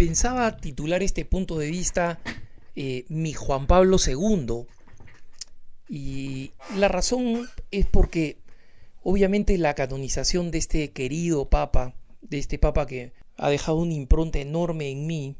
pensaba titular este punto de vista eh, Mi Juan Pablo II. Y la razón es porque obviamente la canonización de este querido Papa, de este Papa que ha dejado una impronta enorme en mí,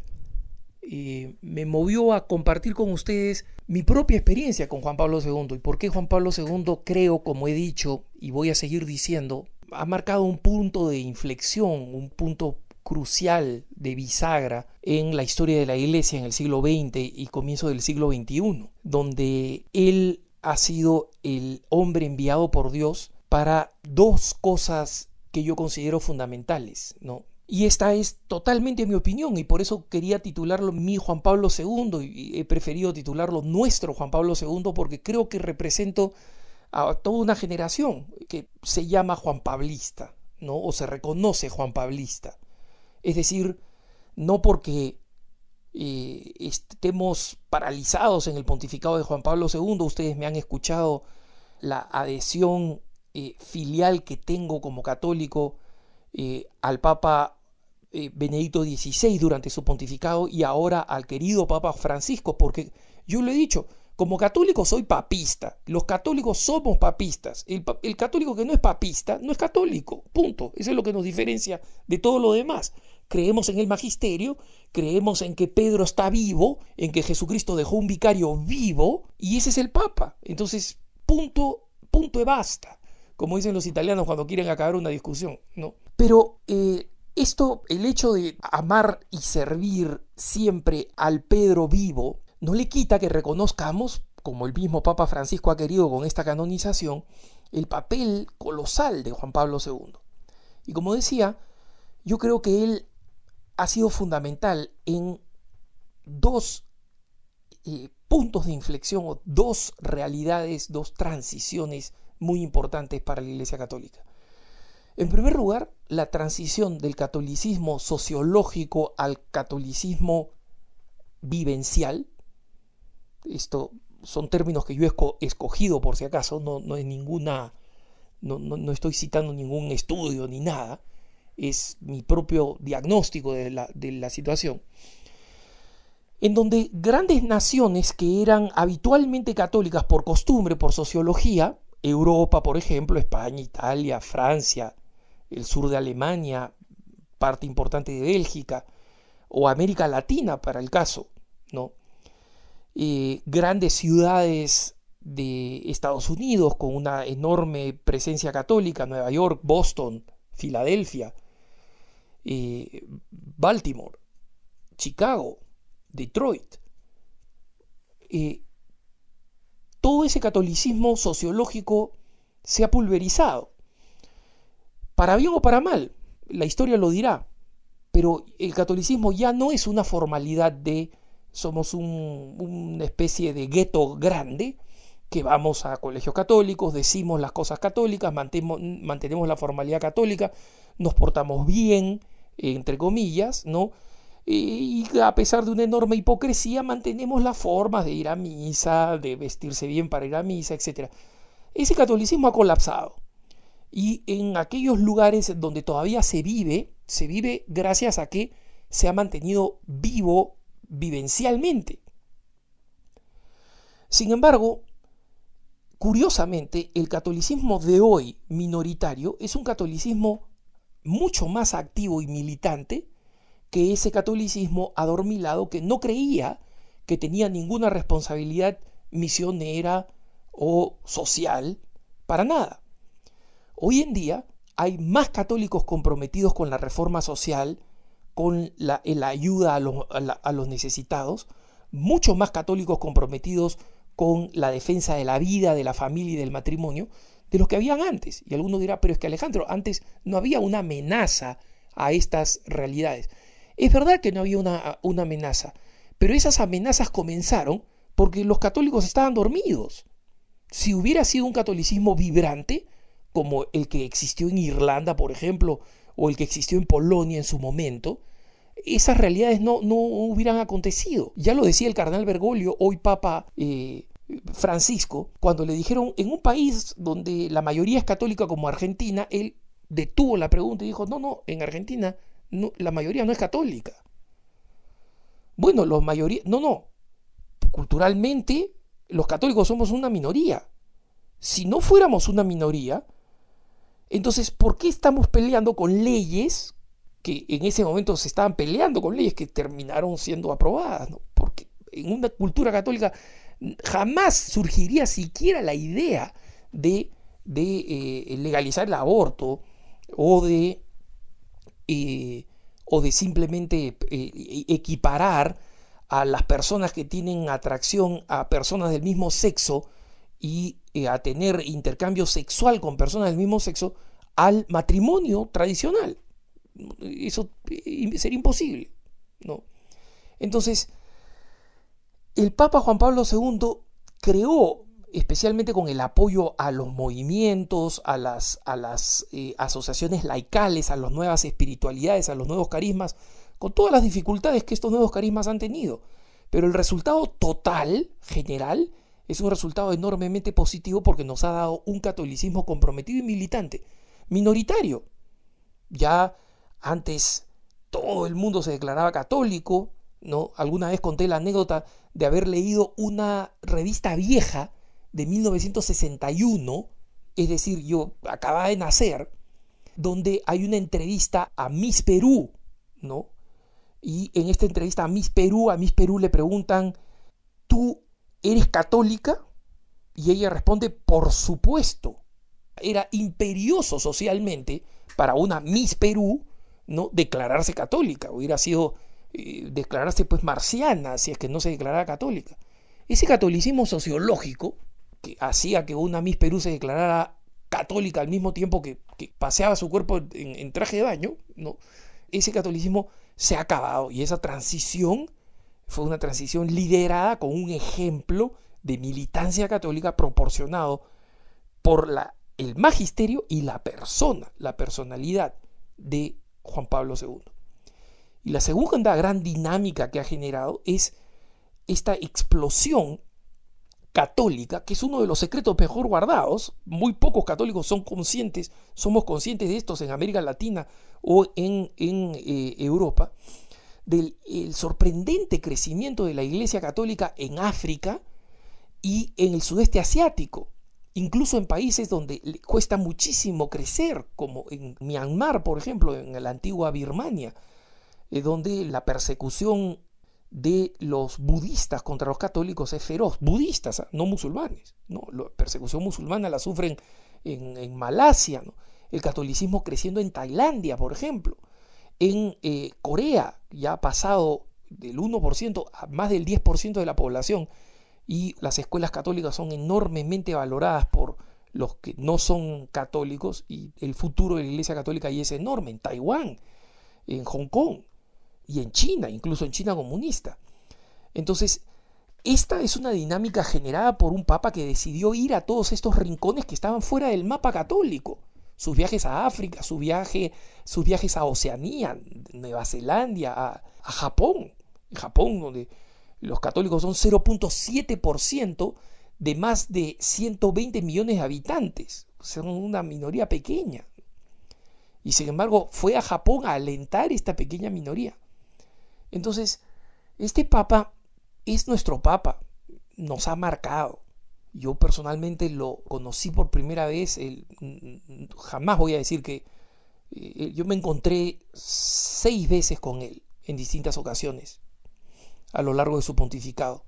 eh, me movió a compartir con ustedes mi propia experiencia con Juan Pablo II y por qué Juan Pablo II creo, como he dicho y voy a seguir diciendo, ha marcado un punto de inflexión, un punto crucial, de bisagra en la historia de la Iglesia en el siglo XX y comienzo del siglo XXI, donde él ha sido el hombre enviado por Dios para dos cosas que yo considero fundamentales, ¿no? Y esta es totalmente mi opinión y por eso quería titularlo mi Juan Pablo II y he preferido titularlo nuestro Juan Pablo II porque creo que represento a toda una generación que se llama Juan Pablista, ¿no? O se reconoce Juan Pablista. Es decir, no porque eh, estemos paralizados en el pontificado de Juan Pablo II, ustedes me han escuchado la adhesión eh, filial que tengo como católico eh, al Papa Benedicto XVI durante su pontificado y ahora al querido Papa Francisco, porque yo lo he dicho, como católico soy papista. Los católicos somos papistas. El, católico que no es papista no es católico. Punto. Eso es lo que nos diferencia de todo lo demás. Creemos en el magisterio, creemos en que Pedro está vivo, en que Jesucristo dejó un vicario vivo, y ese es el Papa. Entonces, punto, punto y basta. Como dicen los italianos cuando quieren acabar una discusión, ¿no? Pero eh, esto, el hecho de amar y servir siempre al Pedro vivo, no le quita que reconozcamos, como el mismo Papa Francisco ha querido con esta canonización, el papel colosal de Juan Pablo II. Y como decía, yo creo que él ha sido fundamental en dos eh, puntos de inflexión o dos realidades, dos transiciones muy importantes para la Iglesia Católica. En primer lugar, la transición del catolicismo sociológico al catolicismo vivencial, esto son términos que yo he escogido por si acaso, no, es ninguna, no, estoy citando ningún estudio ni nada, es mi propio diagnóstico de la, de la situación, en donde grandes naciones que eran habitualmente católicas por costumbre, por sociología, Europa, por ejemplo, España, Italia, Francia, el sur de Alemania, parte importante de Bélgica, o América Latina para el caso, ¿no? Eh, grandes ciudades de Estados Unidos con una enorme presencia católica, Nueva York, Boston, Filadelfia, eh, Baltimore, Chicago, Detroit. Eh, todo ese catolicismo sociológico se ha pulverizado. Para bien o para mal, la historia lo dirá, pero el catolicismo ya no es una formalidad de somos una especie de gueto grande que vamos a colegios católicos, decimos las cosas católicas, mantenemos, mantenemos la formalidad católica, nos portamos bien, entre comillas, ¿no? Y a pesar de una enorme hipocresía, mantenemos las formas de ir a misa, de vestirse bien para ir a misa, etc. Ese catolicismo ha colapsado. Y en aquellos lugares donde todavía se vive, se vive gracias a que se ha mantenido vivo vivencialmente. Sin embargo, curiosamente, el catolicismo de hoy minoritario es un catolicismo mucho más activo y militante que ese catolicismo adormilado que no creía que tenía ninguna responsabilidad misionera o social para nada. Hoy en día hay más católicos comprometidos con la reforma social con la, eh, ayuda a los, necesitados, muchos más católicos comprometidos con la defensa de la vida, de la familia y del matrimonio, de los que habían antes. Y alguno dirá, pero es que Alejandro, antes no había una amenaza a estas realidades. Es verdad que no había una amenaza, pero esas amenazas comenzaron porque los católicos estaban dormidos. Si hubiera sido un catolicismo vibrante, como el que existió en Irlanda, por ejemplo, o el que existió en Polonia en su momento, esas realidades no, hubieran acontecido. Ya lo decía el cardenal Bergoglio, hoy Papa eh, Francisco, cuando le dijeron, en un país donde la mayoría es católica como Argentina, él detuvo la pregunta y dijo, no, no, en Argentina la mayoría no es católica. Bueno, los mayoría, no, no, culturalmente los católicos somos una minoría. Si no fuéramos una minoría, entonces, ¿por qué estamos peleando con leyes que en ese momento se estaban peleando con leyes que terminaron siendo aprobadas, porque en una cultura católica jamás surgiría siquiera la idea de, eh, legalizar el aborto o de, eh, o de simplemente eh, equiparar a las personas que tienen atracción a personas del mismo sexo y a tener intercambio sexual con personas del mismo sexo al matrimonio tradicional. Eso sería imposible. ¿no? Entonces, el Papa Juan Pablo II creó, especialmente con el apoyo a los movimientos, a las, a las eh, asociaciones laicales, a las nuevas espiritualidades, a los nuevos carismas, con todas las dificultades que estos nuevos carismas han tenido. Pero el resultado total, general, es un resultado enormemente positivo porque nos ha dado un catolicismo comprometido y militante, minoritario. Ya antes todo el mundo se declaraba católico, ¿no? Alguna vez conté la anécdota de haber leído una revista vieja de 1961, es decir, yo acababa de nacer, donde hay una entrevista a Miss Perú, ¿no? Y en esta entrevista a Miss Perú, a Miss Perú le preguntan, ¿tú eres católica? Y ella responde, por supuesto. Era imperioso socialmente para una Miss Perú ¿no? declararse católica, hubiera sido eh, declararse pues marciana si es que no se declarara católica. Ese catolicismo sociológico que hacía que una Miss Perú se declarara católica al mismo tiempo que, paseaba su cuerpo en, traje de baño, ¿no? ese catolicismo se ha acabado y esa transición fue una transición liderada con un ejemplo de militancia católica proporcionado por la, el magisterio y la persona, la personalidad de Juan Pablo II. Y la segunda gran dinámica que ha generado es esta explosión católica, que es uno de los secretos mejor guardados. Muy pocos católicos son conscientes, somos conscientes de estos en América Latina o en, eh, Europa, del sorprendente crecimiento de la Iglesia Católica en África y en el sudeste asiático incluso en países donde cuesta muchísimo crecer, como en Myanmar, por ejemplo, en la antigua Birmania, eh, donde la persecución de los budistas contra los católicos es feroz. Budistas, ah, no musulmanes. ¿no? La persecución musulmana la sufren en, Malasia. El catolicismo creciendo en Tailandia, por ejemplo. En eh, Corea ya ha pasado del 1% a más del 10% de la población y las escuelas católicas son enormemente valoradas por los que no son católicos y el futuro de la Iglesia Católica ahí es enorme, en Taiwán, en Hong Kong y en China, incluso en China comunista. Entonces, esta es una dinámica generada por un papa que decidió ir a todos estos rincones que estaban fuera del mapa católico. Sus viajes a África, su viaje, sus viajes a Oceanía, Nueva Zelanda, a, a Japón, Japón donde los católicos son 0.7% de más de 120 millones de habitantes. Son una minoría pequeña. Y sin embargo, fue a Japón a alentar esta pequeña minoría. Entonces, este Papa es nuestro Papa. Nos ha marcado. Yo personalmente lo conocí por primera vez. jamás voy a decir que eh, yo me encontré seis veces con él en distintas ocasiones a lo largo de su pontificado.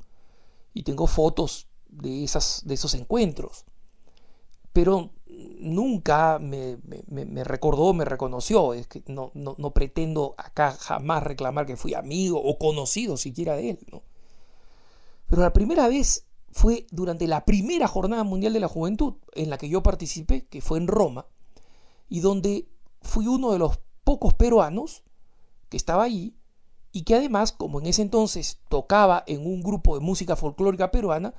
Y tengo fotos de, esas, de esos encuentros. Pero nunca me, recordó, me reconoció. Es que no, no, pretendo acá jamás reclamar que fui amigo o conocido siquiera de él. Pero la primera vez fue durante la primera Jornada Mundial de la Juventud en la que yo participé, que fue en Roma, y donde fui uno de los pocos peruanos que estaba allí y que además, como en ese entonces tocaba en un grupo de música folclórica peruana,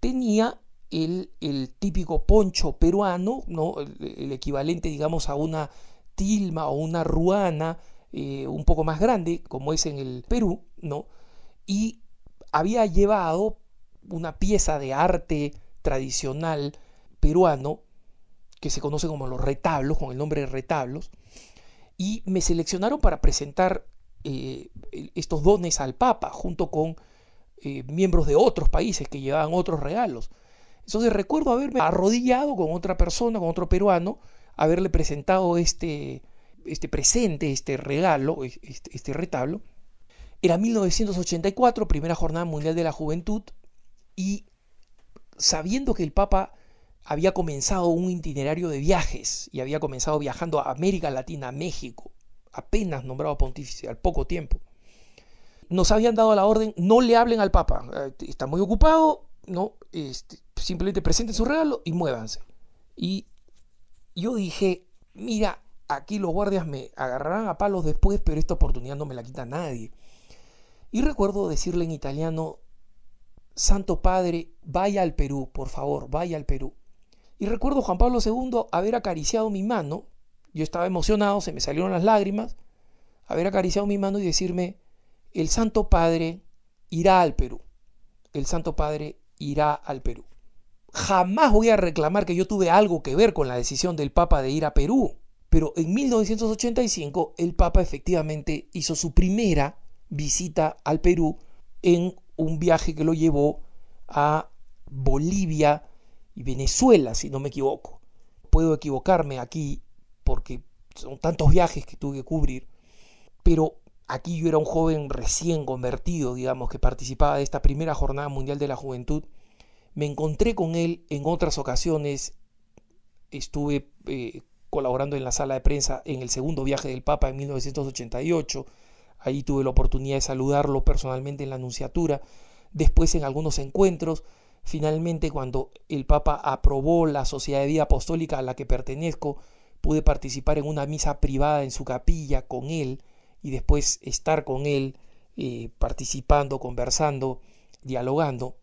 tenía el, típico poncho peruano, ¿no? El, equivalente, digamos, a una tilma o una ruana eh, un poco más grande, como es en el Perú, ¿no? y había llevado una pieza de arte tradicional peruano que se conoce como los retablos, con el nombre de retablos, y me seleccionaron para presentar eh, estos dones al Papa, junto con eh, miembros de otros países que llevaban otros regalos. Entonces recuerdo haberme arrodillado con otra persona, con otro peruano, haberle presentado este, este presente, este regalo, este, este retablo. Era 1984, primera jornada mundial de la juventud, y sabiendo que el Papa había comenzado un itinerario de viajes y había comenzado viajando a América Latina, a México, apenas nombrado pontífice, al poco tiempo. Nos habían dado la orden, no le hablen al Papa, eh, está muy ocupado, no, este, simplemente presenten su regalo y muévanse. Y yo dije, mira, aquí los guardias me agarrarán a palos después, pero esta oportunidad no me la quita nadie. Y recuerdo decirle en italiano, Santo Padre, vaya al Perú, por favor, vaya al Perú. Y recuerdo Juan Pablo II haber acariciado mi mano yo estaba emocionado, se me salieron las lágrimas, haber acariciado mi mano y decirme, el Santo Padre irá al Perú. El Santo Padre irá al Perú. Jamás voy a reclamar que yo tuve algo que ver con la decisión del Papa de ir a Perú. Pero en 1985 el Papa efectivamente hizo su primera visita al Perú en un viaje que lo llevó a Bolivia y Venezuela, si no me equivoco. Puedo equivocarme aquí porque son tantos viajes que tuve que cubrir, pero aquí yo era un joven recién convertido, digamos, que participaba de esta primera jornada mundial de la juventud, me encontré con él en otras ocasiones, estuve eh, colaborando en la sala de prensa en el segundo viaje del Papa en 1988, ahí tuve la oportunidad de saludarlo personalmente en la Anunciatura, después en algunos encuentros, finalmente cuando el Papa aprobó la Sociedad de Vida Apostólica a la que pertenezco, pude participar en una misa privada en su capilla con él y después estar con él eh, participando, conversando, dialogando.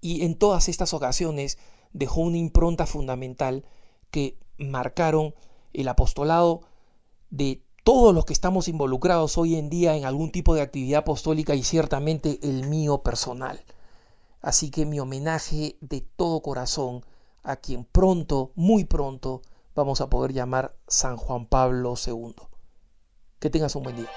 Y en todas estas ocasiones dejó una impronta fundamental que marcaron el apostolado de todos los que estamos involucrados hoy en día en algún tipo de actividad apostólica y ciertamente el mío personal. Así que mi homenaje de todo corazón a quien pronto, muy pronto, vamos a poder llamar San Juan Pablo II. Que tengas un buen día.